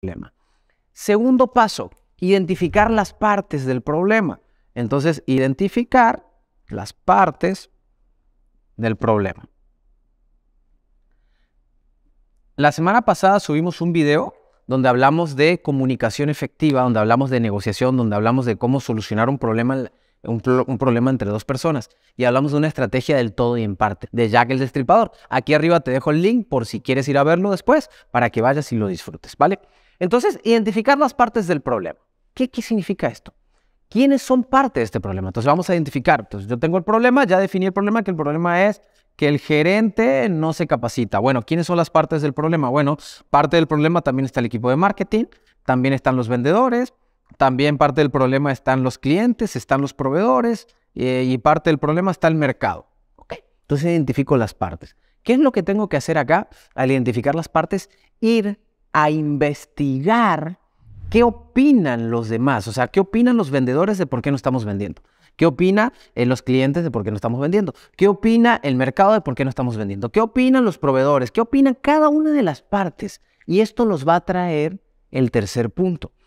problema. Segundo paso, identificar las partes del problema. Entonces, identificar las partes del problema. La semana pasada subimos un video donde hablamos de comunicación efectiva, donde hablamos de negociación, donde hablamos de cómo solucionar un problema, un, problema entre dos personas. Y hablamos de una estrategia del todo y en parte, de Jack el Destripador. Aquí arriba te dejo el link por si quieres ir a verlo después, para que vayas y lo disfrutes, ¿vale? Entonces, identificar las partes del problema. ¿Qué, qué significa esto? ¿Quiénes son parte de este problema? Entonces, vamos a identificar. Entonces, yo tengo el problema, ya definí el problema, que el problema es que el gerente no se capacita. Bueno, ¿quiénes son las partes del problema? Bueno, parte del problema también está el equipo de marketing, también están los vendedores, también parte del problema están los clientes, están los proveedores eh, y parte del problema está el mercado. ¿Okay? Entonces identifico las partes. ¿Qué es lo que tengo que hacer acá al identificar las partes? Ir a investigar qué opinan los demás, o sea, qué opinan los vendedores de por qué no estamos vendiendo. ¿Qué opina eh, los clientes de por qué no estamos vendiendo? ¿Qué opina el mercado de por qué no estamos vendiendo? ¿Qué opinan los proveedores? ¿Qué opinan cada una de las partes? Y esto los va a traer el tercer punto,